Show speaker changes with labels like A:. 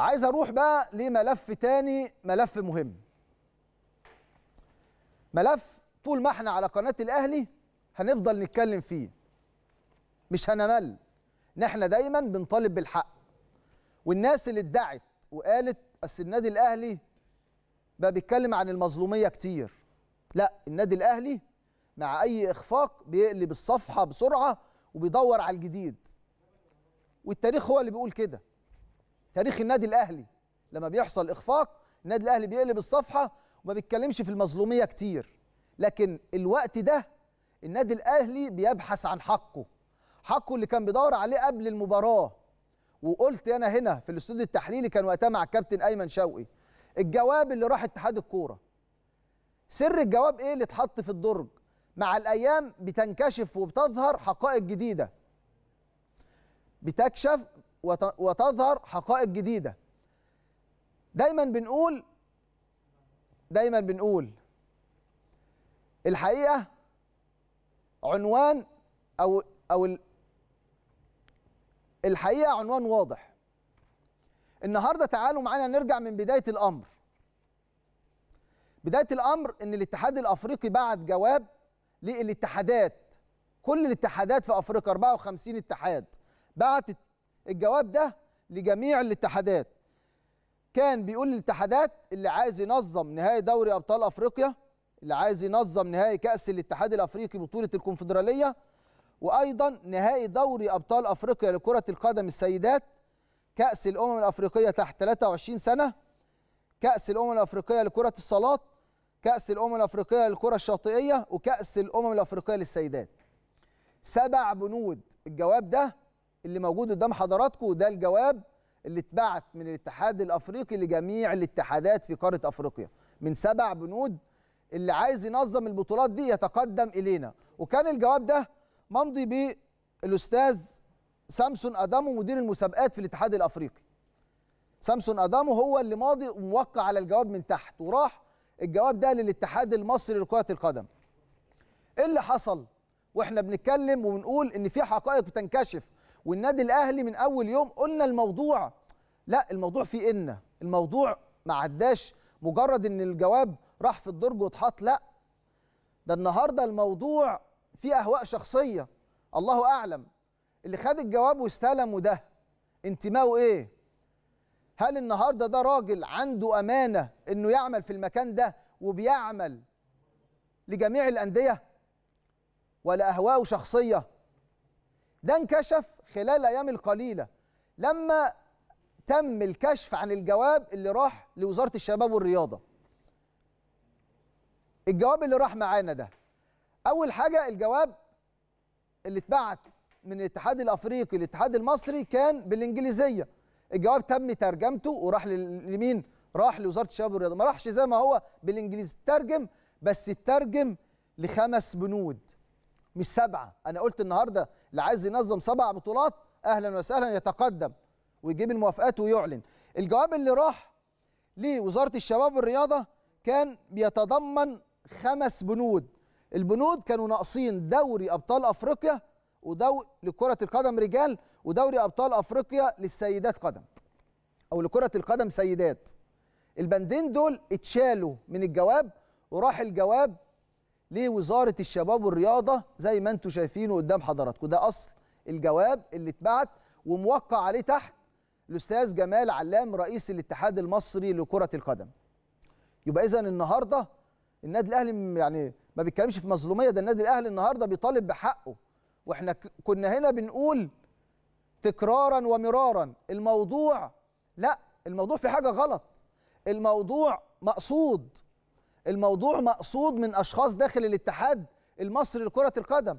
A: عايز اروح بقى لملف تاني ملف مهم ملف طول ما احنا على قناه الاهلي هنفضل نتكلم فيه مش هنمل نحن دايما بنطالب بالحق والناس اللي ادعت وقالت بس النادي الاهلي بقى بيتكلم عن المظلوميه كتير لا النادي الاهلي مع اي اخفاق بيقلب الصفحه بسرعه وبيدور على الجديد والتاريخ هو اللي بيقول كده تاريخ النادي الاهلي لما بيحصل اخفاق النادي الاهلي بيقلب الصفحه وما بيتكلمش في المظلوميه كتير لكن الوقت ده النادي الاهلي بيبحث عن حقه حقه اللي كان بيدور عليه قبل المباراه وقلت انا هنا في الاستوديو التحليلي كان وقتها مع الكابتن ايمن شوقي الجواب اللي راح اتحاد الكوره سر الجواب ايه اللي اتحط في الدرج مع الايام بتنكشف وبتظهر حقائق جديده بتكشف وتظهر حقائق جديده دايما بنقول دايما بنقول الحقيقه عنوان او او الحقيقه عنوان واضح النهارده تعالوا معانا نرجع من بدايه الامر بدايه الامر ان الاتحاد الافريقي بعت جواب للاتحادات كل الاتحادات في افريقيا 54 اتحاد بعت الجواب ده لجميع الاتحادات كان بيقول للاتحادات اللي عايز ينظم نهائي دوري ابطال افريقيا اللي عايز ينظم نهائي كاس الاتحاد الافريقي بطوله الكونفدراليه وايضا نهائي دوري ابطال افريقيا لكره القدم السيدات كاس الامم الافريقيه تحت 23 سنه كاس الامم الافريقيه لكره الصالات كاس الامم الافريقيه للكره الشاطئيه وكاس الامم الافريقيه للسيدات سبع بنود الجواب ده اللي موجود قدام حضراتكم ده الجواب اللي اتبعت من الاتحاد الافريقي لجميع الاتحادات في قاره افريقيا من سبع بنود اللي عايز ينظم البطولات دي يتقدم الينا وكان الجواب ده ممضي بالاستاذ سامسون ادامو مدير المسابقات في الاتحاد الافريقي سامسون ادامو هو اللي ماضي وموقع على الجواب من تحت وراح الجواب ده للاتحاد المصري لكره القدم ايه اللي حصل واحنا بنتكلم وبنقول ان في حقائق بتنكشف والنادي الاهلي من اول يوم قلنا الموضوع لا الموضوع فيه ان الموضوع ما عداش مجرد ان الجواب راح في الدرج واتحط لا ده النهارده الموضوع فيه اهواء شخصيه الله اعلم اللي خد الجواب واستلم وده انتمائه ايه هل النهارده ده راجل عنده امانه انه يعمل في المكان ده وبيعمل لجميع الانديه ولا اهواءه شخصيه ده انكشف خلال ايام القليله لما تم الكشف عن الجواب اللي راح لوزاره الشباب والرياضه الجواب اللي راح معانا ده اول حاجه الجواب اللي اتبعت من الاتحاد الافريقي للاتحاد المصري كان بالانجليزيه الجواب تم ترجمته وراح لمين راح لوزاره الشباب والرياضه ما راحش زي ما هو بالانجليزي ترجم بس اترجم لخمس بنود مش سبعه انا قلت النهارده اللي عايز ينظم سبع بطولات اهلا وسهلا يتقدم ويجيب الموافقات ويعلن الجواب اللي راح لوزاره الشباب والرياضه كان بيتضمن خمس بنود البنود كانوا ناقصين دوري ابطال افريقيا ودوري لكره القدم رجال ودوري ابطال افريقيا للسيدات قدم او لكره القدم سيدات البندين دول اتشالوا من الجواب وراح الجواب لوزاره الشباب والرياضه زي ما انتم شايفينه قدام حضراتكم ده اصل الجواب اللي اتبعت وموقع عليه تحت الاستاذ جمال علام رئيس الاتحاد المصري لكره القدم يبقى اذا النهارده النادي الاهلي يعني ما بيتكلمش في مظلوميه ده النادي الاهلي النهارده بيطالب بحقه واحنا كنا هنا بنقول تكرارا ومرارا الموضوع لا الموضوع في حاجه غلط الموضوع مقصود الموضوع مقصود من اشخاص داخل الاتحاد المصري لكره القدم